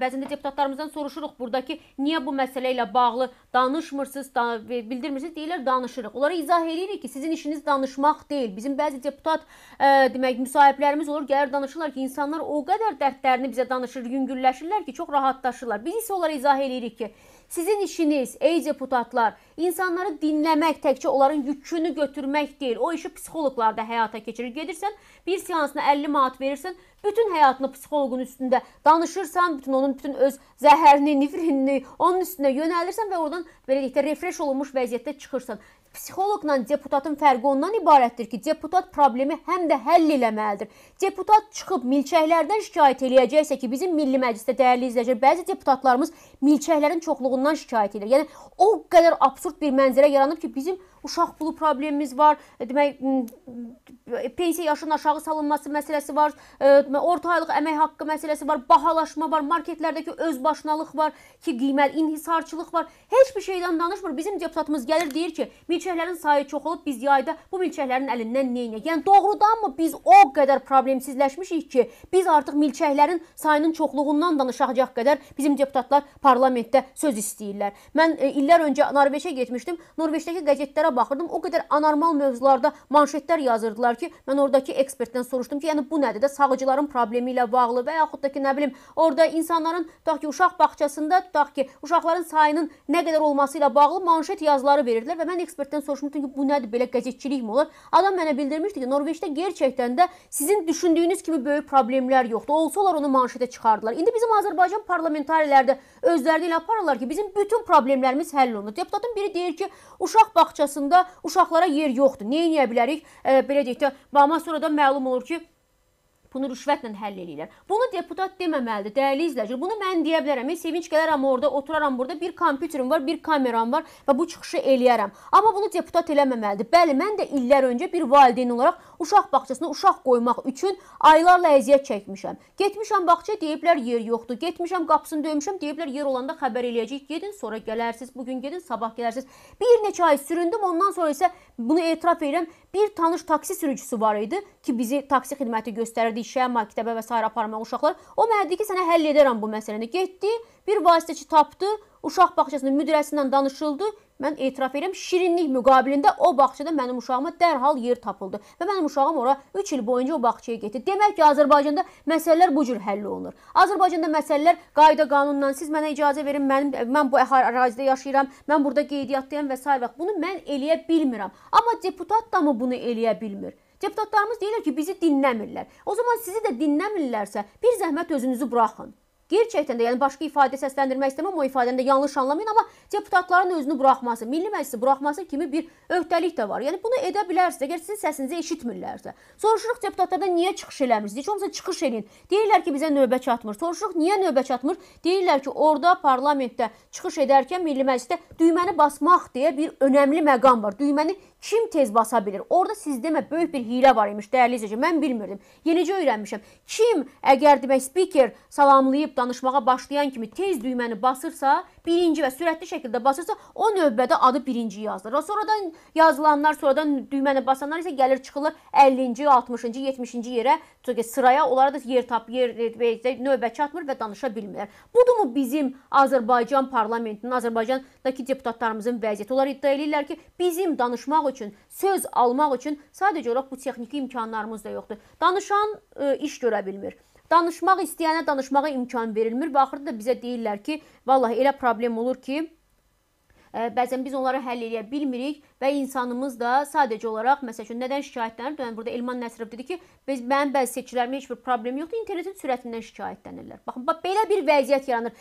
Bəzən də deputatlarımızdan soruşuruq burdakı niyə bu məsələ ilə bağlı danışmırsınız, da, e, bildirmirsiniz, deyirlər danışırıq. Onlara izah eləyirik ki, sizin işiniz danışmaq deyil. Bizim bəzi deputat ə, e, demək müsahiblərimiz olur, gəlir danışırlar ki, insanlar o qədər dərdlərini bizə danışır, yüngülləşirlər ki, çox rahatlaşırlar. Biz isə onlara izah eləyirik ki, Sizin işiniz, ey deputatlar, insanları dinləmək, təkcə onların yükünü götürmək deyil. O işi psixoloqlar da həyata keçirir. Gedirsən, bir seansına 50 manat verirsən, bütün həyatını psixoloqun üstündə danışırsan, bütün onun bütün öz zəhərini, nifrinini onun üstünə yönəlirsən və oradan belə deyək də refresh olunmuş vəziyyətdə çıxırsan. Psixoloqla deputatın fərqi ondan ibarətdir ki, deputat problemi həm də həll eləməlidir. Deputat çıxıb milçəklərdən şikayət eləyəcəksə ki, bizim Milli Məclisdə dəyərli izləyicilər, bəzi deputatlarımız milçəklərin çoxluğundan şikayət edir. Yəni o qədər absurd bir mənzərə yaranıb ki, bizim uşaq pulu problemimiz var, e, demək e, pensiya yaşının aşağı salınması məsələsi var, e, orta aylıq əmək haqqı məsələsi var, bahalaşma var, marketlərdəki özbaşınalıq var ki, qiymət inhisarçılıq var. Heç bir şeydən danışmır. Bizim deputatımız gəlir deyir ki, milçəklərin sayı çoxalıb, biz yayda bu milçəklərin əlindən nə edək? Yəni doğrudanmı biz o qədər problemsizləşmişik ki, biz artıq milçəklərin sayının çoxluğundan danışacaq qədər bizim deputatlar parlamentdə söz istəyirlər. Mən illər öncə Norveçə getmişdim. Norveçdəki qəzetlərə mövzulara baxırdım. O qədər anormal mövzularda manşetlər yazırdılar ki, mən ordakı ekspertdən soruşdum ki, yəni bu nədir də sağcıların problemi ilə bağlı və yaxud da ki, nə bilim, orada insanların tutaq ki, uşaq bağçasında tutaq ki, uşaqların sayının nə qədər olması ilə bağlı manşet yazıları verirdilər və mən ekspertdən soruşmuşdum ki, bu nədir belə qəzetçilikmi olar? Adam mənə bildirmişdi ki, Norveçdə gerçəkdən də sizin düşündüyünüz kimi böyük problemlər yoxdur. Olsa olar onu manşetə çıxardılar. İndi bizim Azərbaycan parlamentariləri də özlərini ilə aparırlar ki, bizim bütün problemlərimiz həll olunur. Deputatın biri deyir ki, uşaq bağçasında arasında uşaqlara yer yoxdur. Neyniyə bilərik? E, belə deyək də, amma sonradan məlum olur ki, bunu rüşvətlə həll eləyirlər. Bunu deputat deməməlidir, dəyərli izləyicilər. Bunu mən deyə bilərəm. Mən sevinç gələrəm orada, oturaram burada, bir kompüterim var, bir kameram var və bu çıxışı eləyərəm. Amma bunu deputat eləməməlidir. Bəli, mən də illər öncə bir valideyn olaraq uşaq bağçasına uşaq qoymaq üçün aylarla əziyyət çəkmişəm. Getmişəm bağçaya deyiblər yer yoxdur. Getmişəm qapısını döymüşəm, deyiblər yer olanda xəbər eləyəcəyik. Gedin, sonra gələrsiz. Bu gün gedin, sabah gələrsiz. Bir neçə ay süründüm. Ondan sonra isə bunu etiraf edirəm. Bir tanış taksi sürücüsü var idi ki, bizi taksi xidməti göstərirdi, işə, məktəbə və s. aparmaq uşaqlar. O mənə dedi ki, sənə həll edərəm bu məsələni. Getdi, bir vasitəçi tapdı uşaq bağçasının müdirəsi ilə danışıldı. Mən etiraf edirəm, şirinlik müqabilində o bağçada mənim uşağıma dərhal yer tapıldı və mənim uşağım ora 3 il boyunca o bağçaya getdi. Demək ki, Azərbaycanda məsələlər bu cür həll olunur. Azərbaycanda məsələlər qayda qanunla siz mənə icazə verin, mənim mən bu ərazidə yaşayıram, mən burada qeydiyyatdayam və s. və bunu mən eləyə bilmirəm. Amma deputat da mı bunu eləyə bilmir? Deputatlarımız deyirlər ki, bizi dinləmirlər. O zaman sizi də dinləmirlərsə, bir zəhmət özünüzü buraxın. Gerçəkdən də, yəni başqa ifadə səsləndirmək istəməm, o ifadəni də yanlış anlamayın, amma deputatların özünü buraxması, Milli Məclisi buraxması kimi bir öhdəlik də var. Yəni bunu edə bilərsiz, əgər sizin səsinizi eşitmirlərsə. Soruşuruq deputatlardan niyə çıxış eləmirsiniz? Heç olmasa çıxış eləyin. Deyirlər ki, bizə növbə çatmır. Soruşuruq niyə növbə çatmır? Deyirlər ki, orada parlamentdə çıxış edərkən Milli Məclisdə düyməni basmaq deyə bir önəmli məqam var. Düyməni kim tez basa bilir? Orada sizdəmə böyük bir hiylə var imiş, dəyərli izləyicilər. Mən bilmirdim. Yenicə öyrənmişəm. Kim əgər demək spiker salamlayıb da danışmağa başlayan kimi tez düyməni basırsa, birinci və sürətli şəkildə basırsa, o növbədə adı birinci yazılır. Sonradan yazılanlar, sonradan düyməni basanlar isə gəlir çıxılır 50-ci, 60-cı, 70-ci yerə, çünki sıraya onlara da yer tap, yer növbə çatmır və danışa bilmirlər. Budumu bizim Azərbaycan parlamentinin, Azərbaycandakı deputatlarımızın vəziyyəti? Onlar iddia eləyirlər ki, bizim danışmaq üçün, söz almaq üçün sadəcə olaraq bu texniki imkanlarımız da yoxdur. Danışan ə, e, iş görə bilmir. Danışmaq istəyənə danışmağa imkan verilmir və axırda da bizə deyirlər ki, vallahi elə problem olur ki, e, bəzən biz onları həll eləyə bilmirik və insanımız da sadəcə olaraq məsəl üçün nədən şikayətlənir? Yəni burada Elman Nəsrov dedi ki, biz mənim bəzi seçicilərimə heç bir problem yoxdur, internetin sürətindən şikayətlənirlər. Baxın, bax belə bir vəziyyət yaranır.